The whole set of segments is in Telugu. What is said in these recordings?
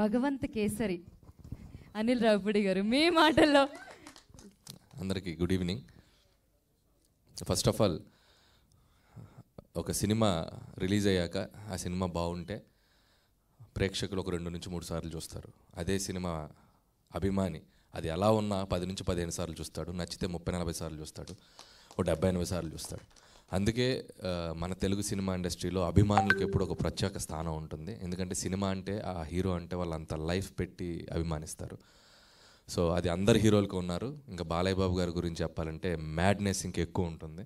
భగవంత్ కేసరి అనిల్ రావుపూడి గారు మీ మాటల్లో అందరికీ good evening first of all ఒక సినిమా రిలీజ్ అయ్యాక ఆ సినిమా బాగుంటే ప్రేక్షకులు ఒక రెండు నుంచి మూడు సార్లు చూస్తారు అదే సినిమా అభిమాని అది ఎలా ఉన్నా పది నుంచి పదిహేను సార్లు చూస్తాడు నచ్చితే ముప్పై నలభై సార్లు చూస్తాడు ఒక డెబ్బై ఎనభై సార్లు చూస్తాడు అందుకే మన తెలుగు సినిమా ఇండస్ట్రీలో అభిమానులకు ఎప్పుడు ఒక ప్రత్యేక స్థానం ఉంటుంది ఎందుకంటే సినిమా అంటే ఆ హీరో అంటే వాళ్ళు అంత లైఫ్ పెట్టి అభిమానిస్తారు సో అది అందరు హీరోలకు ఉన్నారు ఇంకా బాలయ్య బాబు గారి గురించి చెప్పాలంటే మ్యాడ్నెస్ ఇంకా ఎక్కువ ఉంటుంది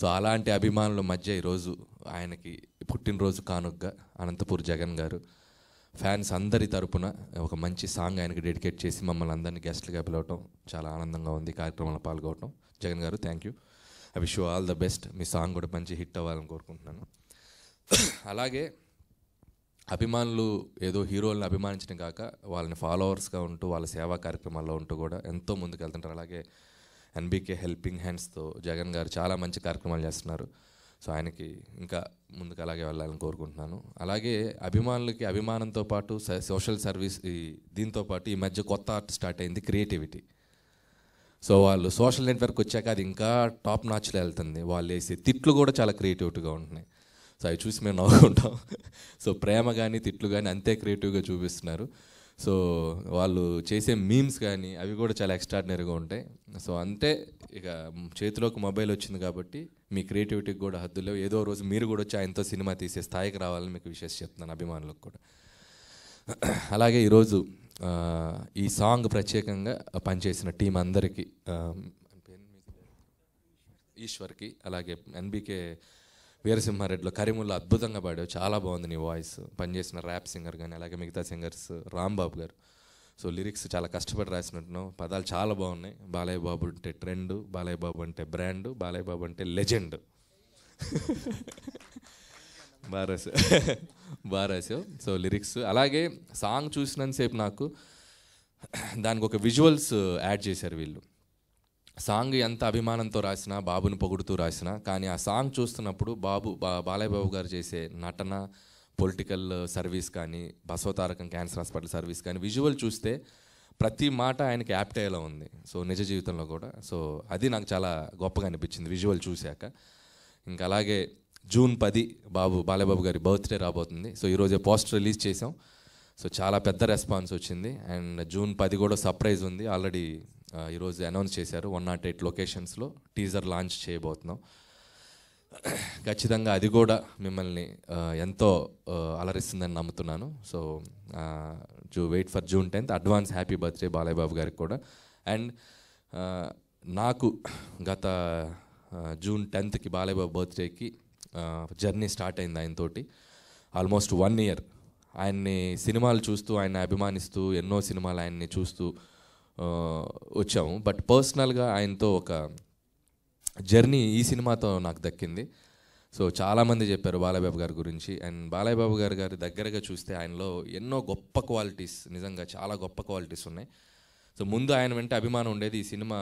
సో అలాంటి అభిమానుల మధ్య ఈరోజు ఆయనకి పుట్టినరోజు కానుగ్గా అనంతపూర్ జగన్ గారు ఫ్యాన్స్ అందరి తరపున ఒక మంచి సాంగ్ ఆయనకి డెడికేట్ చేసి మమ్మల్ని అందరినీ గెస్ట్లుగా పిలవటం చాలా ఆనందంగా ఉంది కార్యక్రమంలో పాల్గొవటం Jagan garu thank you I wish you all the best మీ సాంగ్ కూడా మంచి హిట్ అవ్వాలని కోరుకుంటున్నాను అలాగే అభిమానులు ఏదో హీరోలను అభిమానించడం కాక వాళ్ళని ఫాలోవర్స్గా ఉంటూ వాళ్ళ సేవా కార్యక్రమాల్లో ఉంటూ కూడా ఎంతో ముందుకు వెళ్తుంటారు అలాగే ఎన్బీకే హెల్పింగ్ హ్యాండ్స్తో జగన్ గారు చాలా మంచి కార్యక్రమాలు చేస్తున్నారు సో ఆయనకి ఇంకా ముందుకు అలాగే వెళ్ళాలని కోరుకుంటున్నాను అలాగే అభిమానులకి అభిమానంతో పాటు సోషల్ సర్వీస్ దీంతో పాటు ఈ మధ్య కొత్త ఆర్ట్ స్టార్ట్ అయింది క్రియేటివిటీ సో వాళ్ళు సోషల్ నెట్వర్క్ వచ్చాక అది ఇంకా టాప్ నాచ్లో వెళ్తుంది వాళ్ళు వేసే తిట్లు కూడా చాలా క్రియేటివిటీగా ఉంటున్నాయి సో అవి చూసి మేము నవ్వుకుంటాం సో ప్రేమ కానీ తిట్లు కానీ అంతే క్రియేటివ్గా చూపిస్తున్నారు సో వాళ్ళు చేసే మీమ్స్ కానీ అవి కూడా చాలా ఎక్స్ట్రాడినరీగా ఉంటాయి సో అంతే ఇక చేతిలోకి మొబైల్ వచ్చింది కాబట్టి మీ క్రియేటివిటీకి కూడా లేవు ఏదో రోజు మీరు కూడా వచ్చి ఆయనతో సినిమా తీసే స్థాయికి రావాలని మీకు విశేష చెప్తున్నాను అభిమానులకు కూడా అలాగే ఈరోజు ఈ సాంగ్ ప్రత్యేకంగా పనిచేసిన టీం అందరికీ ఈశ్వర్కి అలాగే ఎన్బీకే వీరసింహారెడ్డిలో కరీముల్లో అద్భుతంగా పాడావు చాలా బాగుంది నీ వాయిస్ పనిచేసిన ర్యాప్ సింగర్ కానీ అలాగే మిగతా సింగర్స్ రాంబాబు గారు సో లిరిక్స్ చాలా కష్టపడి రాసినట్టున్నావు పదాలు చాలా బాగున్నాయి బాలయ్య బాబు అంటే ట్రెండ్ బాలయ్య బాబు అంటే బ్రాండ్ బాలయ్య బాబు అంటే లెజెండ్ బాగా రాసావు బాగా రాసావు సో లిరిక్స్ అలాగే సాంగ్ చూసినంతసేపు నాకు దానికి ఒక విజువల్స్ యాడ్ చేశారు వీళ్ళు సాంగ్ ఎంత అభిమానంతో రాసినా బాబుని పొగుడుతూ రాసినా కానీ ఆ సాంగ్ చూస్తున్నప్పుడు బాబు బా బాలయ్య బాబు గారు చేసే నటన పొలిటికల్ సర్వీస్ కానీ బసవతారకం క్యాన్సర్ హాస్పిటల్ సర్వీస్ కానీ విజువల్ చూస్తే ప్రతి మాట ఆయనకి యాప్ట్ అయ్యేలా ఉంది సో నిజ జీవితంలో కూడా సో అది నాకు చాలా గొప్పగా అనిపించింది విజువల్ చూశాక ఇంకా అలాగే జూన్ పది బాబు బాలబాబు గారి బర్త్డే రాబోతుంది సో ఈరోజే పోస్టర్ రిలీజ్ చేసాం సో చాలా పెద్ద రెస్పాన్స్ వచ్చింది అండ్ జూన్ పది కూడా సర్ప్రైజ్ ఉంది ఆల్రెడీ ఈరోజు అనౌన్స్ చేశారు వన్ నాట్ ఎయిట్ లొకేషన్స్లో టీజర్ లాంచ్ చేయబోతున్నాం ఖచ్చితంగా అది కూడా మిమ్మల్ని ఎంతో అలరిస్తుందని నమ్ముతున్నాను సో జూ wait for June tenth advance happy birthday Balayya Babu గారికి కూడా అండ్ నాకు గత జూన్ టెన్త్కి బాలయ్యబాబు బర్త్డేకి జర్నీ స్టార్ట్ అయింది ఆయనతోటి ఆల్మోస్ట్ వన్ ఇయర్ ఆయన్ని సినిమాలు చూస్తూ ఆయన అభిమానిస్తూ ఎన్నో సినిమాలు ఆయన్ని చూస్తూ వచ్చాము బట్ పర్సనల్గా ఆయనతో ఒక జర్నీ ఈ సినిమాతో నాకు దక్కింది సో చాలామంది చెప్పారు బాలయ్యబాబు గారి గురించి అండ్ బాలయ్యబాబు గారు గారి దగ్గరగా చూస్తే ఆయనలో ఎన్నో గొప్ప క్వాలిటీస్ నిజంగా చాలా గొప్ప క్వాలిటీస్ ఉన్నాయి సో ముందు ఆయన వెంట అభిమానం ఉండేది ఈ సినిమా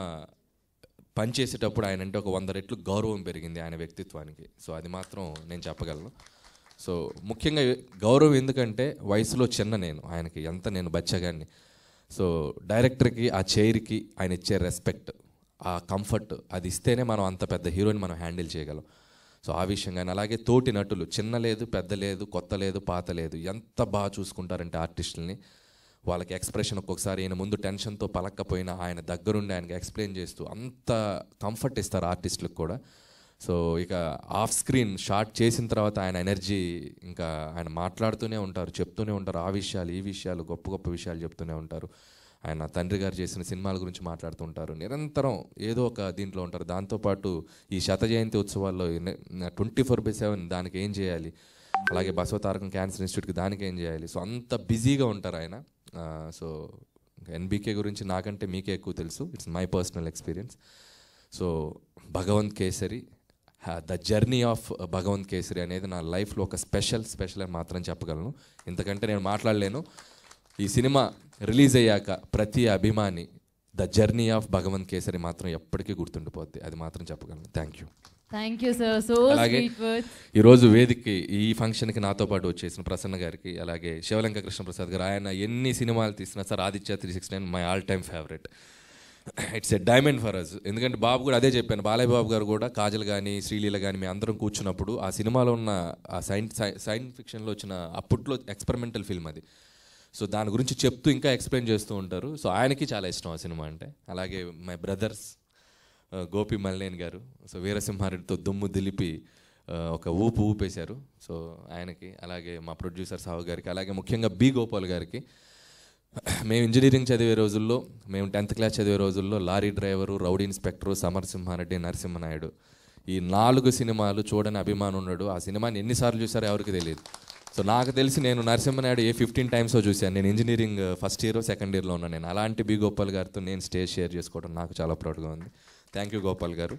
పనిచేసేటప్పుడు ఆయన అంటే ఒక వంద రెట్లు గౌరవం పెరిగింది ఆయన వ్యక్తిత్వానికి సో అది మాత్రం నేను చెప్పగలను సో ముఖ్యంగా గౌరవం ఎందుకంటే వయసులో చిన్న నేను ఆయనకి ఎంత నేను బచ్చగాన్ని సో డైరెక్టర్కి ఆ చైర్కి ఆయన ఇచ్చే రెస్పెక్ట్ ఆ కంఫర్ట్ అది ఇస్తేనే మనం అంత పెద్ద హీరోయిన్ మనం హ్యాండిల్ చేయగలం సో ఆ విషయంగా అలాగే తోటి నటులు చిన్న లేదు పెద్ద లేదు కొత్త లేదు పాత లేదు ఎంత బాగా చూసుకుంటారంటే ఆర్టిస్టుల్ని వాళ్ళకి ఎక్స్ప్రెషన్ ఒక్కొక్కసారి ఆయన ముందు టెన్షన్తో పలక్కపోయినా ఆయన దగ్గరుండి ఆయనకి ఎక్స్ప్లెయిన్ చేస్తూ అంత కంఫర్ట్ ఇస్తారు ఆర్టిస్టులకు కూడా సో ఇక ఆఫ్ స్క్రీన్ షార్ట్ చేసిన తర్వాత ఆయన ఎనర్జీ ఇంకా ఆయన మాట్లాడుతూనే ఉంటారు చెప్తూనే ఉంటారు ఆ విషయాలు ఈ విషయాలు గొప్ప గొప్ప విషయాలు చెప్తూనే ఉంటారు ఆయన తండ్రి గారు చేసిన సినిమాల గురించి మాట్లాడుతుంటారు నిరంతరం ఏదో ఒక దీంట్లో ఉంటారు దాంతోపాటు ఈ శత జయంతి ఉత్సవాల్లో ట్వంటీ ఫోర్ బై సెవెన్ దానికి ఏం చేయాలి అలాగే బసవతారకం క్యాన్సర్ ఇన్స్టిట్యూట్కి దానికి ఏం చేయాలి సో అంత బిజీగా ఉంటారు ఆయన సో ఎన్బీకే గురించి నాకంటే మీకే ఎక్కువ తెలుసు it's my personal experience so Bhagavanth Kesari the journey of Bhagavanth Kesari అనేది నా లైఫ్లో ఒక స్పెషల్ స్పెషల్ అని మాత్రం చెప్పగలను ఎందుకంటే నేను మాట్లాడలేను ఈ సినిమా రిలీజ్ అయ్యాక ప్రతి అభిమాని the journey of Bhagavanth Kesari మాత్రం ఎప్పటికీ గుర్తుండిపోద్ది అది మాత్రం చెప్పగలను thank you thank you sir so అలాగే ఈరోజు వేదికకి ఈ ఫంక్షన్కి నాతో పాటు వచ్చేసిన ప్రసన్న గారికి అలాగే కృష్ణ ప్రసాద్ గారు ఆయన ఎన్ని సినిమాలు తీసినా sir Aditya three six nine my all time favourite it's a diamond for us ఎందుకంటే బాబు కూడా అదే చెప్పాను బాలయ్య బాబు గారు కూడా కాజల్ కానీ శ్రీలీల కానీ మీ అందరం కూర్చున్నప్పుడు ఆ సినిమాలో ఉన్న ఆ సైన్స్ సైన్స్ ఫిక్షన్లో వచ్చిన అప్పట్లో ఎక్స్పెరిమెంటల్ ఫిల్మ్ అది సో దాని గురించి చెప్తూ ఇంకా ఎక్స్ప్లెయిన్ చేస్తూ ఉంటారు సో ఆయనకి చాలా ఇష్టం ఆ సినిమా అంటే అలాగే మై బ్రదర్స్ గోపి మల్లేన్ గారు సో వీరసింహారెడ్డితో దుమ్ము దిలిపి ఒక ఊపు ఊపేశారు సో ఆయనకి అలాగే మా ప్రొడ్యూసర్ సాహు గారికి అలాగే ముఖ్యంగా బి గోపాల్ గారికి మేము ఇంజనీరింగ్ చదివే రోజుల్లో మేము టెన్త్ క్లాస్ చదివే రోజుల్లో lorry driver rowdy inspector Samarasimha Reddy Narasimha Naidu ఈ నాలుగు సినిమాలు చూడని అభిమానం ఉన్నాడు ఆ సినిమాని ఎన్నిసార్లు చూసారో ఎవరికి తెలియదు సో నాకు తెలిసి నేను నరసింహనాయుడు ఏ ఫిఫ్టీన్ టైమ్స్ చూశాను నేను ఇంజనీరింగ్ ఫస్ట్ ఇయర్ సెకండ్ ఇయర్లో ఉన్నాను నేను అలాంటి బి గోపాల్ గారితో నేను స్టేజ్ షేర్ చేసుకోవడం నాకు చాలా ప్రౌడ్గా ఉంది థ్యాంక్ యూ గోపాల్ గారు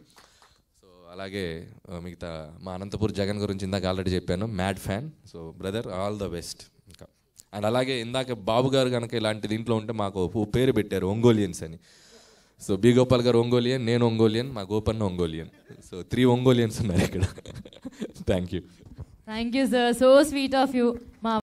సో అలాగే uh, మిగతా మా అనంతపూర్ జగన్ గురించి ఇందాక ఆల్రెడీ చెప్పాను mad fan so brother all the best ఇంకా అండ్ అలాగే ఇందాక బాబు గారు కనుక ఇలాంటి దీంట్లో ఉంటే మాకు పేరు పెట్టారు ఒంగోలియన్స్ అని సో బి గోపాల్ గారు ఒంగోలియన్ నేను ఒంగోలియన్ మా గోపన్న ఒంగోలియన్ సో త్రీ ఒంగోలియన్స్ ఉన్నారు ఇక్కడ thank you thank you sir so sweet of you మా